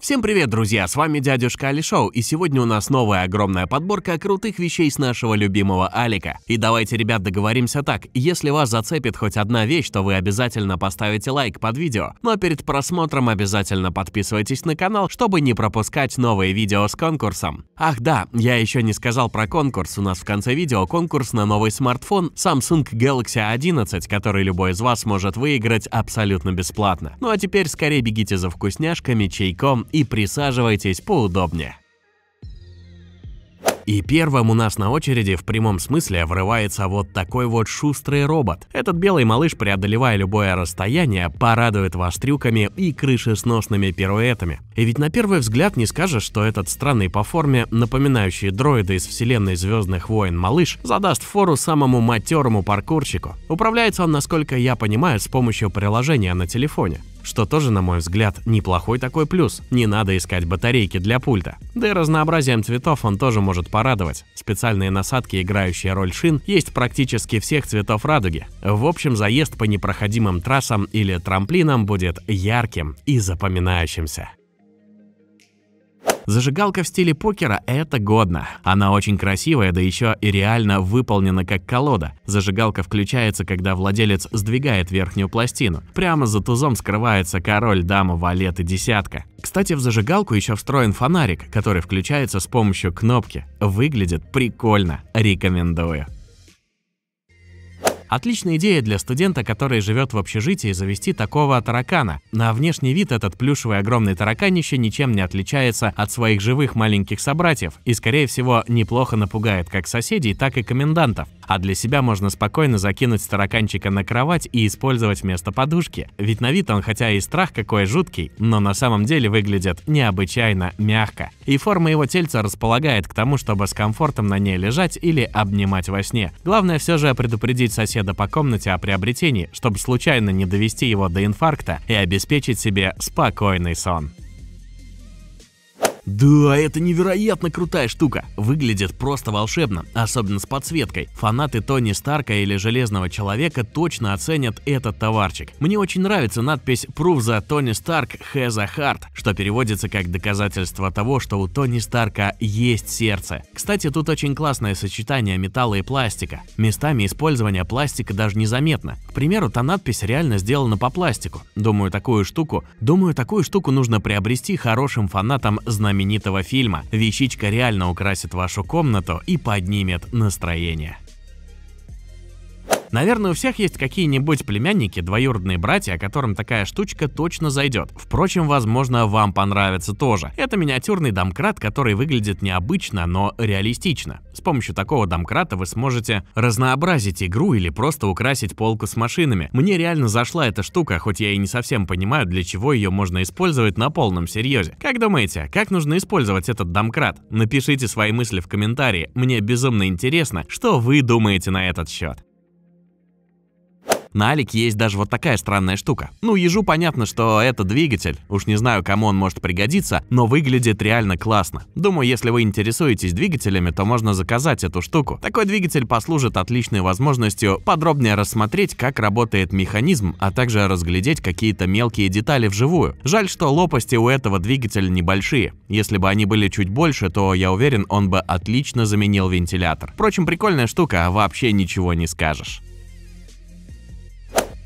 Всем привет, друзья! С вами дядюшка Али Шоу, и сегодня у нас новая огромная подборка крутых вещей с нашего любимого Алика. И давайте, ребят, договоримся так, если вас зацепит хоть одна вещь, то вы обязательно поставите лайк под видео, но перед просмотром обязательно подписывайтесь на канал, чтобы не пропускать новые видео с конкурсом. Ах да, я еще не сказал про конкурс, у нас в конце видео конкурс на новый смартфон Samsung Galaxy 11, который любой из вас может выиграть абсолютно бесплатно. Ну а теперь скорее бегите за вкусняшками, чайком и присаживайтесь поудобнее. И первым у нас на очереди в прямом смысле врывается вот такой вот шустрый робот. Этот белый малыш, преодолевая любое расстояние, порадует вас трюками и крышесносными пируэтами. И ведь на первый взгляд не скажешь, что этот странный по форме, напоминающий дроида из вселенной Звездных войн малыш, задаст фору самому матерому паркурщику. Управляется он, насколько я понимаю, с помощью приложения на телефоне. Что тоже, на мой взгляд, неплохой такой плюс. Не надо искать батарейки для пульта. Да и разнообразием цветов он тоже может порадовать. Специальные насадки, играющие роль шин, есть практически всех цветов радуги. В общем, заезд по непроходимым трассам или трамплинам будет ярким и запоминающимся. Зажигалка в стиле покера – это годно. Она очень красивая, да еще и реально выполнена как колода. Зажигалка включается, когда владелец сдвигает верхнюю пластину. Прямо за тузом скрывается король, дама, валет и десятка. Кстати, в зажигалку еще встроен фонарик, который включается с помощью кнопки. Выглядит прикольно. Рекомендую. Отличная идея для студента, который живет в общежитии, завести такого таракана. На внешний вид этот плюшевый огромный тараканище ничем не отличается от своих живых маленьких собратьев и, скорее всего, неплохо напугает как соседей, так и комендантов. А для себя можно спокойно закинуть тараканчика на кровать и использовать вместо подушки. Ведь на вид он хотя и страх какой жуткий, но на самом деле выглядит необычайно мягко. И форма его тельца располагает к тому, чтобы с комфортом на ней лежать или обнимать во сне. Главное все же предупредить соседа беседа по комнате о приобретении, чтобы случайно не довести его до инфаркта и обеспечить себе спокойный сон. Да, это невероятно крутая штука. Выглядит просто волшебно, особенно с подсветкой. Фанаты Тони Старка или Железного Человека точно оценят этот товарчик. Мне очень нравится надпись «Proof за Tony Stark has a heart», что переводится как доказательство того, что у Тони Старка есть сердце. Кстати, тут очень классное сочетание металла и пластика. Местами использование пластика даже незаметно. К примеру, та надпись реально сделана по пластику. Думаю, такую штуку, думаю, такую штуку нужно приобрести хорошим фанатам знаменитого знаменитого фильма. Вещичка реально украсит вашу комнату и поднимет настроение. Наверное, у всех есть какие-нибудь племянники, двоюродные братья, которым такая штучка точно зайдет. Впрочем, возможно, вам понравится тоже. Это миниатюрный домкрат, который выглядит необычно, но реалистично. С помощью такого домкрата вы сможете разнообразить игру или просто украсить полку с машинами. Мне реально зашла эта штука, хоть я и не совсем понимаю, для чего ее можно использовать на полном серьезе. Как думаете, как нужно использовать этот домкрат? Напишите свои мысли в комментарии, мне безумно интересно, что вы думаете на этот счет. На Алике есть даже вот такая странная штука. Ну, ежу понятно, что это двигатель. Уж не знаю, кому он может пригодиться, но выглядит реально классно. Думаю, если вы интересуетесь двигателями, то можно заказать эту штуку. Такой двигатель послужит отличной возможностью подробнее рассмотреть, как работает механизм, а также разглядеть какие-то мелкие детали вживую. Жаль, что лопасти у этого двигателя небольшие. Если бы они были чуть больше, то, я уверен, он бы отлично заменил вентилятор. Впрочем, прикольная штука, а вообще ничего не скажешь.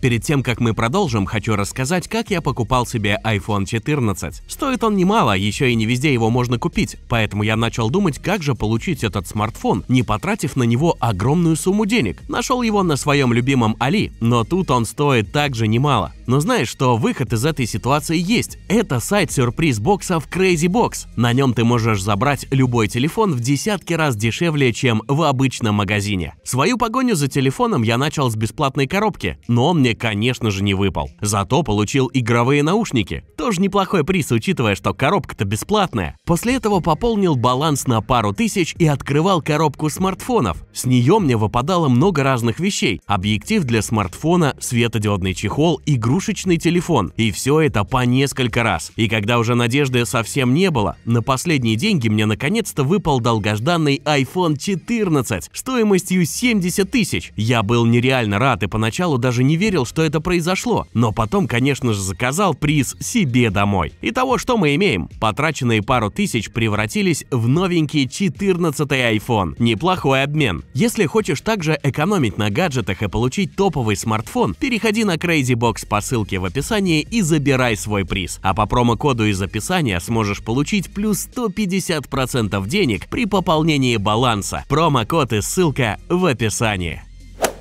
Перед тем, как мы продолжим, хочу рассказать, как я покупал себе iPhone 14. Стоит он немало, еще и не везде его можно купить, поэтому я начал думать, как же получить этот смартфон, не потратив на него огромную сумму денег. Нашел его на своем любимом Али, но тут он стоит также немало. Но знаешь, что выход из этой ситуации есть. Это сайт сюрприз боксов Crazy Box. На нем ты можешь забрать любой телефон в десятки раз дешевле, чем в обычном магазине. Свою погоню за телефоном я начал с бесплатной коробки, но он мне конечно же, не выпал. Зато получил игровые наушники. Тоже неплохой приз, учитывая, что коробка-то бесплатная. После этого пополнил баланс на пару тысяч и открывал коробку смартфонов. С нее мне выпадало много разных вещей. Объектив для смартфона, светодиодный чехол, игрушечный телефон. И все это по несколько раз. И когда уже надежды совсем не было, на последние деньги мне наконец-то выпал долгожданный iPhone 14 стоимостью 70 тысяч. Я был нереально рад и поначалу даже не верил, что это произошло. Но потом, конечно же, заказал приз себе себе домой. Итого, что мы имеем? Потраченные пару тысяч превратились в новенький 14 iPhone. Неплохой обмен. Если хочешь также экономить на гаджетах и получить топовый смартфон, переходи на CrazyBox по ссылке в описании и забирай свой приз. А по промокоду из описания сможешь получить плюс 150% денег при пополнении баланса. Промокод и ссылка в описании.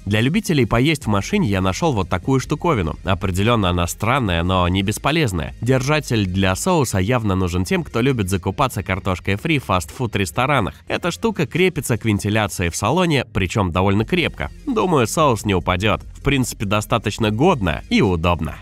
Для любителей поесть в машине я нашел вот такую штуковину. Определенно она странная, но не бесполезная. Держатель для соуса явно нужен тем, кто любит закупаться картошкой фри в фастфуд-ресторанах. Эта штука крепится к вентиляции в салоне, причем довольно крепко. Думаю, соус не упадет. В принципе, достаточно годно и удобно.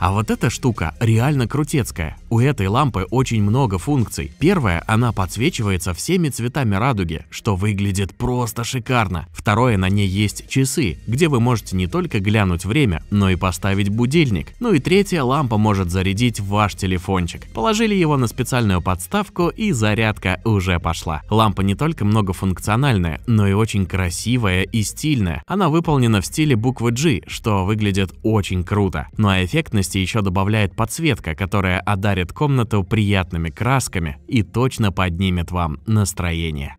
А вот эта штука реально крутецкая. У этой лампы очень много функций. Первое, она подсвечивается всеми цветами радуги, что выглядит просто шикарно. Второе, на ней есть часы, где вы можете не только глянуть время, но и поставить будильник. Ну и третье, лампа может зарядить ваш телефончик. Положили его на специальную подставку и зарядка уже пошла. Лампа не только многофункциональная, но и очень красивая и стильная. Она выполнена в стиле буквы G, что выглядит очень круто. Ну а эффектность Яркости еще добавляет подсветка, которая одарит комнату приятными красками и точно поднимет вам настроение.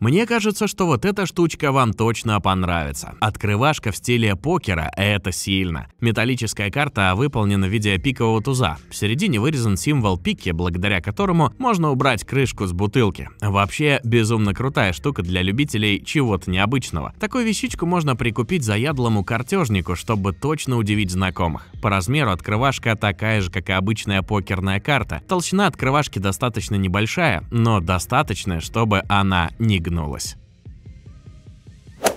Мне кажется, что вот эта штучка вам точно понравится. Открывашка в стиле покера – это сильно. Металлическая карта выполнена в виде пикового туза. В середине вырезан символ пики, благодаря которому можно убрать крышку с бутылки. Вообще, безумно крутая штука для любителей чего-то необычного. Такую вещичку можно прикупить заядлому картежнику, чтобы точно удивить знакомых. По размеру открывашка такая же, как и обычная покерная карта. Толщина открывашки достаточно небольшая, но достаточная, чтобы она не улыбнулась.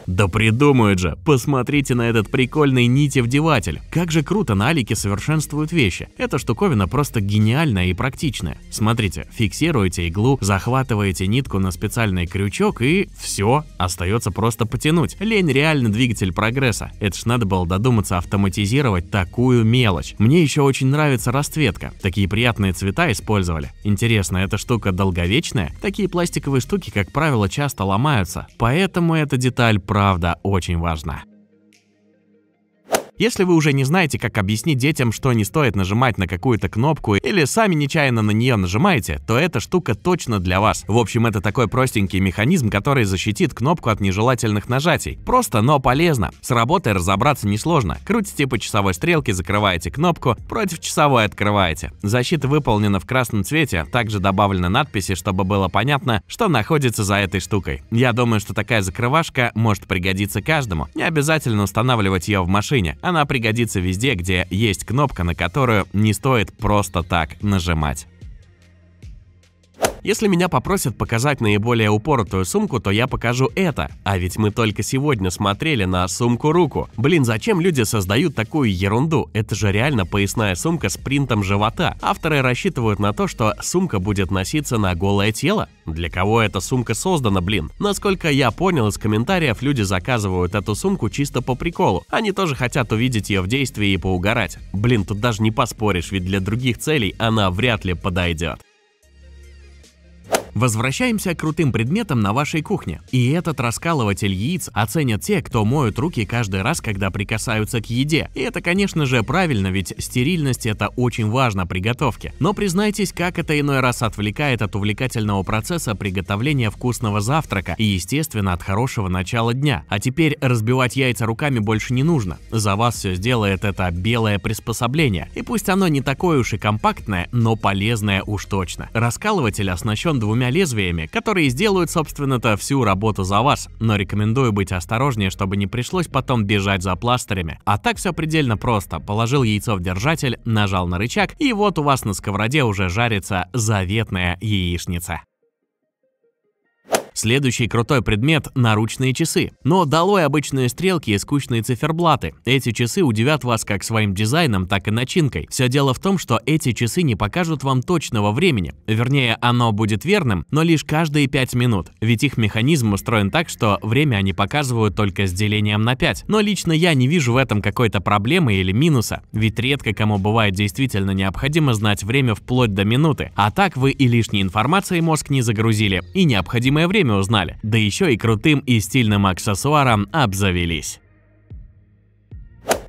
Да придумают же! Посмотрите на этот прикольный нитевдеватель. Как же круто на Алике совершенствуют вещи. Эта штуковина просто гениальная и практичная. Смотрите, фиксируете иглу, захватываете нитку на специальный крючок и все, остается просто потянуть. Лень реально двигатель прогресса. Это ж надо было додуматься автоматизировать такую мелочь. Мне еще очень нравится расцветка. Такие приятные цвета использовали. Интересно, эта штука долговечная? Такие пластиковые штуки, как правило, часто ломаются. Поэтому эта деталь правда очень важна. Если вы уже не знаете, как объяснить детям, что не стоит нажимать на какую-то кнопку или сами нечаянно на нее нажимаете, то эта штука точно для вас. В общем, это такой простенький механизм, который защитит кнопку от нежелательных нажатий. Просто, но полезно. С работой разобраться несложно. Крутите по часовой стрелке, закрываете кнопку, против часовой открываете. Защита выполнена в красном цвете, также добавлены надписи, чтобы было понятно, что находится за этой штукой. Я думаю, что такая закрывашка может пригодиться каждому. Не обязательно устанавливать ее в машине. Она пригодится везде, где есть кнопка, на которую не стоит просто так нажимать. Если меня попросят показать наиболее упоротую сумку, то я покажу это. А ведь мы только сегодня смотрели на сумку-руку. Блин, зачем люди создают такую ерунду? Это же реально поясная сумка с принтом живота. Авторы рассчитывают на то, что сумка будет носиться на голое тело. Для кого эта сумка создана, блин? Насколько я понял из комментариев, люди заказывают эту сумку чисто по приколу. Они тоже хотят увидеть ее в действии и поугарать. Блин, тут даже не поспоришь, ведь для других целей она вряд ли подойдет. Возвращаемся к крутым предметам на вашей кухне. И этот раскалыватель яиц оценят те, кто моют руки каждый раз, когда прикасаются к еде. И это, конечно же, правильно, ведь стерильность это очень важно при готовке. Но признайтесь, как это иной раз отвлекает от увлекательного процесса приготовления вкусного завтрака и, естественно, от хорошего начала дня. А теперь разбивать яйца руками больше не нужно. За вас все сделает это белое приспособление. И пусть оно не такое уж и компактное, но полезное уж точно. Раскалыватель оснащен двумя двумя лезвиями, которые сделают, собственно-то, всю работу за вас, но рекомендую быть осторожнее, чтобы не пришлось потом бежать за пластырями. А так все предельно просто. Положил яйцо в держатель, нажал на рычаг, и вот у вас на сковороде уже жарится заветная яичница. Следующий крутой предмет – наручные часы. Но долой обычные стрелки и скучные циферблаты. Эти часы удивят вас как своим дизайном, так и начинкой. Все дело в том, что эти часы не покажут вам точного времени. Вернее, оно будет верным, но лишь каждые 5 минут. Ведь их механизм устроен так, что время они показывают только с делением на 5. Но лично я не вижу в этом какой-то проблемы или минуса. Ведь редко кому бывает действительно необходимо знать время вплоть до минуты. А так вы и лишней информации мозг не загрузили, и необходимое время время узнали, да еще и крутым и стильным аксессуаром обзавелись.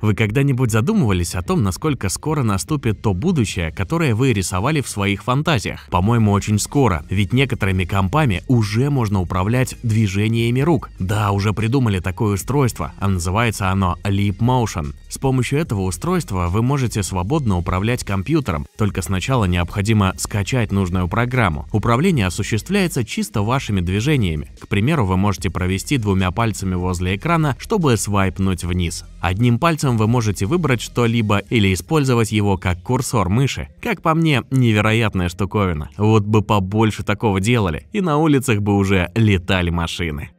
Вы когда-нибудь задумывались о том, насколько скоро наступит то будущее, которое вы рисовали в своих фантазиях? По-моему, очень скоро, ведь некоторыми компами уже можно управлять движениями рук. Да, уже придумали такое устройство, а называется оно Leap Motion. С помощью этого устройства вы можете свободно управлять компьютером, только сначала необходимо скачать нужную программу. Управление осуществляется чисто вашими движениями. К примеру, вы можете провести двумя пальцами возле экрана, чтобы свайпнуть вниз. Одним пальцем пальцем вы можете выбрать что-либо или использовать его как курсор мыши. Как по мне, невероятная штуковина. Вот бы побольше такого делали, и на улицах бы уже летали машины.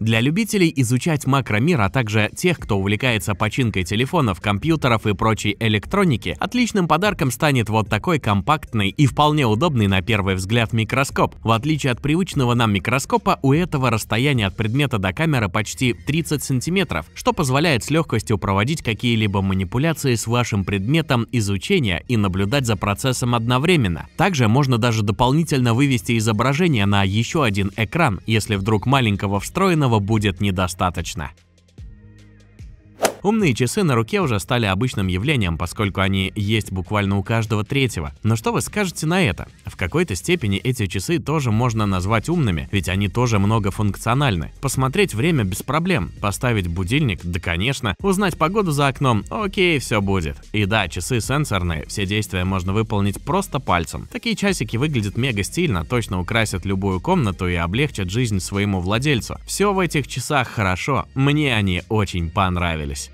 Для любителей изучать макромир, а также тех, кто увлекается починкой телефонов, компьютеров и прочей электроники, отличным подарком станет вот такой компактный и вполне удобный на первый взгляд микроскоп. В отличие от привычного нам микроскопа, у этого расстояние от предмета до камеры почти 30 сантиметров, что позволяет с легкостью проводить какие-либо манипуляции с вашим предметом изучения и наблюдать за процессом одновременно. Также можно даже дополнительно вывести изображение на еще один экран, если вдруг маленького встроенного этого будет недостаточно. Умные часы на руке уже стали обычным явлением, поскольку они есть буквально у каждого третьего. Но что вы скажете на это? В какой-то степени эти часы тоже можно назвать умными, ведь они тоже многофункциональны. Посмотреть время без проблем, поставить будильник, да конечно, узнать погоду за окном, окей, все будет. И да, часы сенсорные, все действия можно выполнить просто пальцем. Такие часики выглядят мега стильно, точно украсят любую комнату и облегчат жизнь своему владельцу. Все в этих часах хорошо, мне они очень понравились.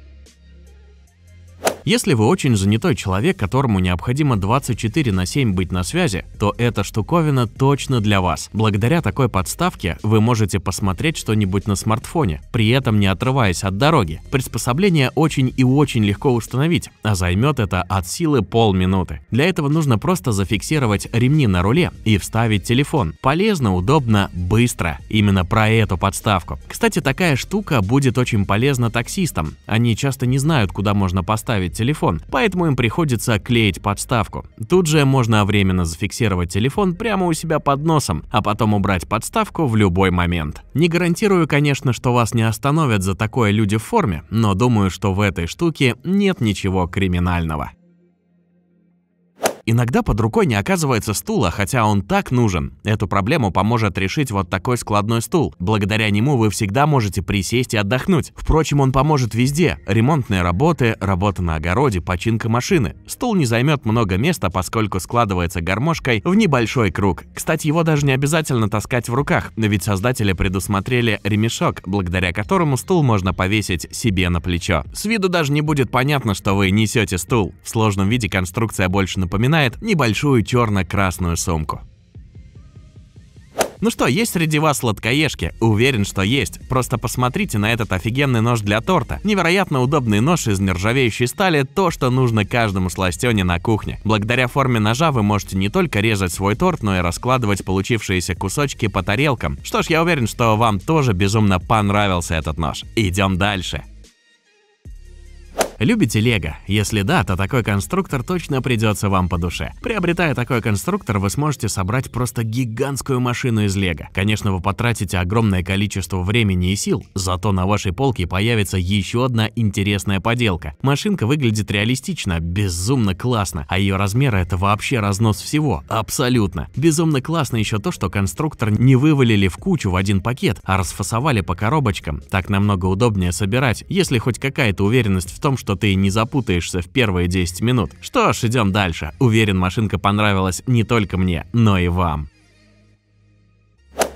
Если вы очень занятой человек, которому необходимо 24 на 7 быть на связи, то эта штуковина точно для вас. Благодаря такой подставке вы можете посмотреть что-нибудь на смартфоне, при этом не отрываясь от дороги. Приспособление очень и очень легко установить, а займет это от силы полминуты. Для этого нужно просто зафиксировать ремни на руле и вставить телефон. Полезно, удобно, быстро. Именно про эту подставку. Кстати, такая штука будет очень полезна таксистам. Они часто не знают, куда можно поставить телефон, поэтому им приходится клеить подставку. Тут же можно временно зафиксировать телефон прямо у себя под носом, а потом убрать подставку в любой момент. Не гарантирую, конечно, что вас не остановят за такое люди в форме, но думаю, что в этой штуке нет ничего криминального. Иногда под рукой не оказывается стула, хотя он так нужен. Эту проблему поможет решить вот такой складной стул. Благодаря нему вы всегда можете присесть и отдохнуть. Впрочем, он поможет везде. Ремонтные работы, работа на огороде, починка машины. Стул не займет много места, поскольку складывается гармошкой в небольшой круг. Кстати, его даже не обязательно таскать в руках, ведь создатели предусмотрели ремешок, благодаря которому стул можно повесить себе на плечо. С виду даже не будет понятно, что вы несете стул. В сложном виде конструкция больше напоминает напоминает небольшую черно-красную сумку. Ну что, есть среди вас сладкоежки? Уверен, что есть. Просто посмотрите на этот офигенный нож для торта. Невероятно удобный нож из нержавеющей стали – то, что нужно каждому сластене на кухне. Благодаря форме ножа вы можете не только резать свой торт, но и раскладывать получившиеся кусочки по тарелкам. Что ж, я уверен, что вам тоже безумно понравился этот нож. Идем дальше. Любите Лего? Если да, то такой конструктор точно придется вам по душе. Приобретая такой конструктор, вы сможете собрать просто гигантскую машину из Лего. Конечно, вы потратите огромное количество времени и сил, зато на вашей полке появится еще одна интересная поделка. Машинка выглядит реалистично, безумно классно, а ее размеры это вообще разнос всего, абсолютно. Безумно классно еще то, что конструктор не вывалили в кучу в один пакет, а расфасовали по коробочкам. Так намного удобнее собирать, если хоть какая-то уверенность в том, что что ты не запутаешься в первые 10 минут. Что ж, идем дальше. Уверен, машинка понравилась не только мне, но и вам.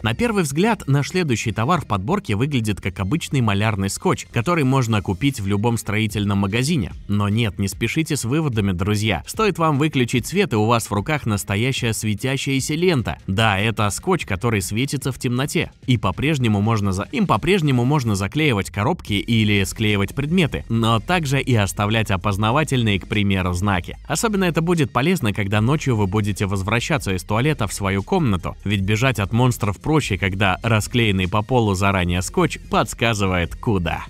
На первый взгляд, наш следующий товар в подборке выглядит как обычный малярный скотч, который можно купить в любом строительном магазине. Но нет, не спешите с выводами, друзья. Стоит вам выключить свет, и у вас в руках настоящая светящаяся лента. Да, это скотч, который светится в темноте. И по-прежнему можно за... Им по-прежнему можно заклеивать коробки или склеивать предметы, но также и оставлять опознавательные, к примеру, знаки. Особенно это будет полезно, когда ночью вы будете возвращаться из туалета в свою комнату, ведь бежать от монстров проще, когда расклеенный по полу заранее скотч подсказывает куда.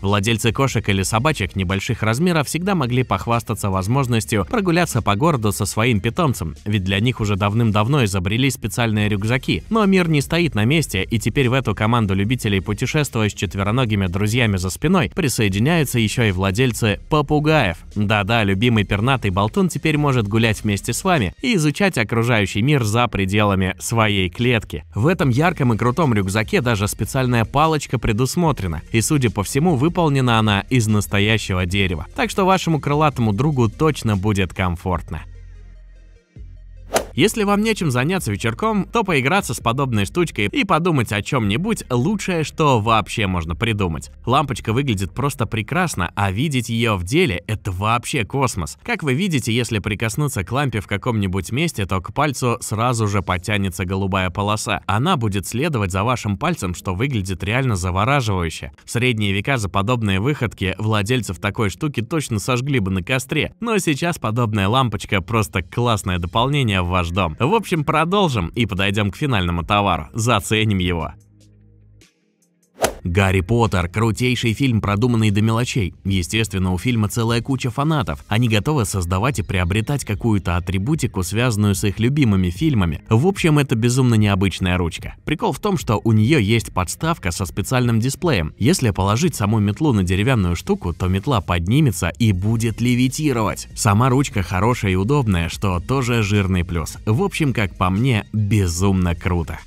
Владельцы кошек или собачек небольших размеров всегда могли похвастаться возможностью прогуляться по городу со своим питомцем, ведь для них уже давным-давно изобрели специальные рюкзаки. Но мир не стоит на месте, и теперь в эту команду любителей путешествовать с четвероногими друзьями за спиной присоединяются еще и владельцы попугаев. Да-да, любимый пернатый болтун теперь может гулять вместе с вами и изучать окружающий мир за пределами своей клетки. В этом ярком и крутом рюкзаке даже специальная палочка предусмотрена, и судя по всему, вы выполнена она из настоящего дерева, так что вашему крылатому другу точно будет комфортно. Если вам нечем заняться вечерком, то поиграться с подобной штучкой и подумать о чем-нибудь лучшее, что вообще можно придумать. Лампочка выглядит просто прекрасно, а видеть ее в деле – это вообще космос. Как вы видите, если прикоснуться к лампе в каком-нибудь месте, то к пальцу сразу же потянется голубая полоса. Она будет следовать за вашим пальцем, что выглядит реально завораживающе. В средние века за подобные выходки владельцев такой штуки точно сожгли бы на костре, но сейчас подобная лампочка просто классное дополнение в ваш наш В общем, продолжим и подойдем к финальному товару, заценим его. «Гарри Поттер» – крутейший фильм, продуманный до мелочей. Естественно, у фильма целая куча фанатов. Они готовы создавать и приобретать какую-то атрибутику, связанную с их любимыми фильмами. В общем, это безумно необычная ручка. Прикол в том, что у нее есть подставка со специальным дисплеем. Если положить саму метлу на деревянную штуку, то метла поднимется и будет левитировать. Сама ручка хорошая и удобная, что тоже жирный плюс. В общем, как по мне, безумно круто.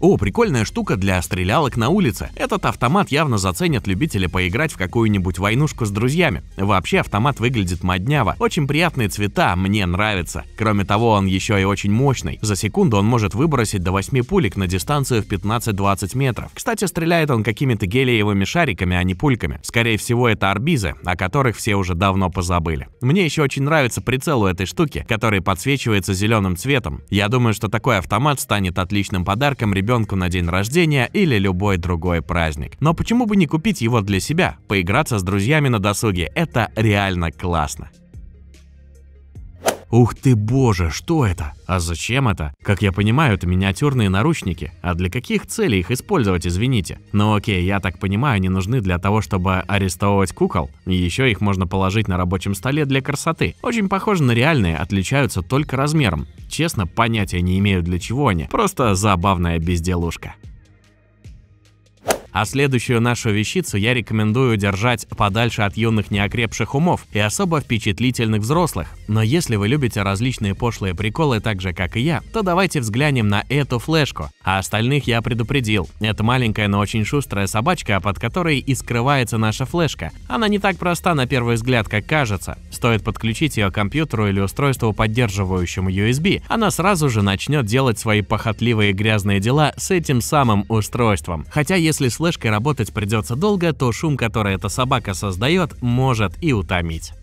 О, прикольная штука для стрелялок на улице. Этот автомат явно заценят любители поиграть в какую-нибудь войнушку с друзьями. Вообще автомат выглядит модняво. Очень приятные цвета, мне нравится. Кроме того, он еще и очень мощный. За секунду он может выбросить до 8 пулек на дистанцию в 15-20 метров. Кстати, стреляет он какими-то гелиевыми шариками, а не пульками. Скорее всего, это арбизы, о которых все уже давно позабыли. Мне еще очень нравится прицел у этой штуки, который подсвечивается зеленым цветом. Я думаю, что такой автомат станет отличным подарком ребенку ребенку на день рождения или любой другой праздник. Но почему бы не купить его для себя? Поиграться с друзьями на досуге – это реально классно. Ух ты боже, что это? А зачем это? Как я понимаю, это миниатюрные наручники. А для каких целей их использовать, извините? Ну окей, я так понимаю, они нужны для того, чтобы арестовывать кукол. Еще их можно положить на рабочем столе для красоты. Очень похожи на реальные, отличаются только размером. Честно, понятия не имею для чего они. Просто забавная безделушка. А следующую нашу вещицу я рекомендую держать подальше от юных неокрепших умов и особо впечатлительных взрослых. Но если вы любите различные пошлые приколы так же, как и я, то давайте взглянем на эту флешку. А остальных я предупредил. Это маленькая, но очень шустрая собачка, под которой и скрывается наша флешка. Она не так проста на первый взгляд, как кажется. Стоит подключить ее к компьютеру или устройству, поддерживающему USB, она сразу же начнет делать свои похотливые грязные дела с этим самым устройством. Хотя если с флешкой работать придется долго, то шум, который эта собака создает, может и утомить.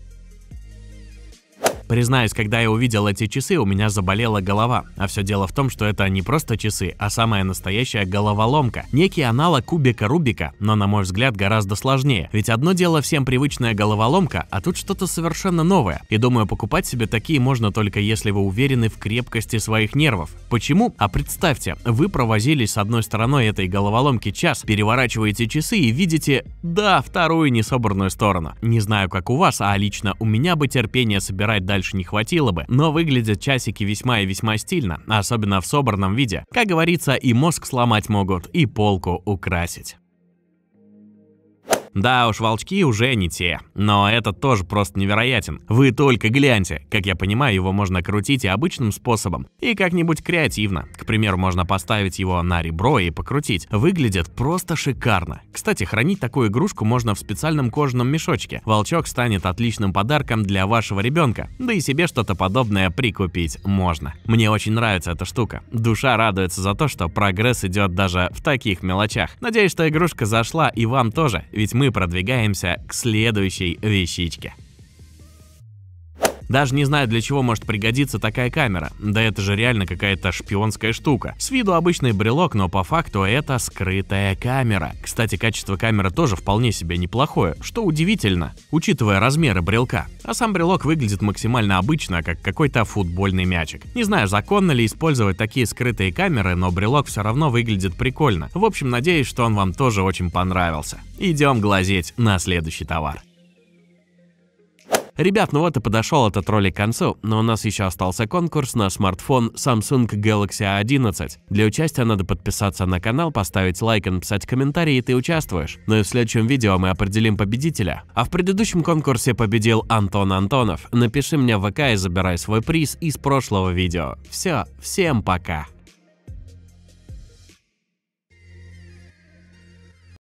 Признаюсь, когда я увидел эти часы, у меня заболела голова. А все дело в том, что это не просто часы, а самая настоящая головоломка. Некий аналог кубика Рубика, но на мой взгляд гораздо сложнее. Ведь одно дело всем привычная головоломка, а тут что-то совершенно новое. И думаю, покупать себе такие можно только если вы уверены в крепкости своих нервов. Почему? А представьте, вы провозились с одной стороной этой головоломки час, переворачиваете часы и видите, да, вторую несобранную сторону. Не знаю, как у вас, а лично у меня бы терпение собирать дальше дальше не хватило бы, но выглядят часики весьма и весьма стильно, особенно в собранном виде. Как говорится, и мозг сломать могут, и полку украсить. Да уж, волчки уже не те. Но этот тоже просто невероятен. Вы только гляньте. Как я понимаю, его можно крутить и обычным способом, и как-нибудь креативно. К примеру, можно поставить его на ребро и покрутить. Выглядит просто шикарно. Кстати, хранить такую игрушку можно в специальном кожаном мешочке. Волчок станет отличным подарком для вашего ребенка. Да и себе что-то подобное прикупить можно. Мне очень нравится эта штука. Душа радуется за то, что прогресс идет даже в таких мелочах. Надеюсь, что игрушка зашла и вам тоже, ведь мы продвигаемся к следующей вещичке. Даже не знаю, для чего может пригодиться такая камера. Да это же реально какая-то шпионская штука. С виду обычный брелок, но по факту это скрытая камера. Кстати, качество камеры тоже вполне себе неплохое, что удивительно, учитывая размеры брелка. А сам брелок выглядит максимально обычно, как какой-то футбольный мячик. Не знаю, законно ли использовать такие скрытые камеры, но брелок все равно выглядит прикольно. В общем, надеюсь, что он вам тоже очень понравился. Идем глазеть на следующий товар. Ребят, ну вот и подошел этот ролик к концу, но у нас еще остался конкурс на смартфон Samsung Galaxy A11. Для участия надо подписаться на канал, поставить лайк и написать комментарий, и ты участвуешь. Ну и в следующем видео мы определим победителя. А в предыдущем конкурсе победил Антон Антонов. Напиши мне в ВК и забирай свой приз из прошлого видео. Все, всем пока!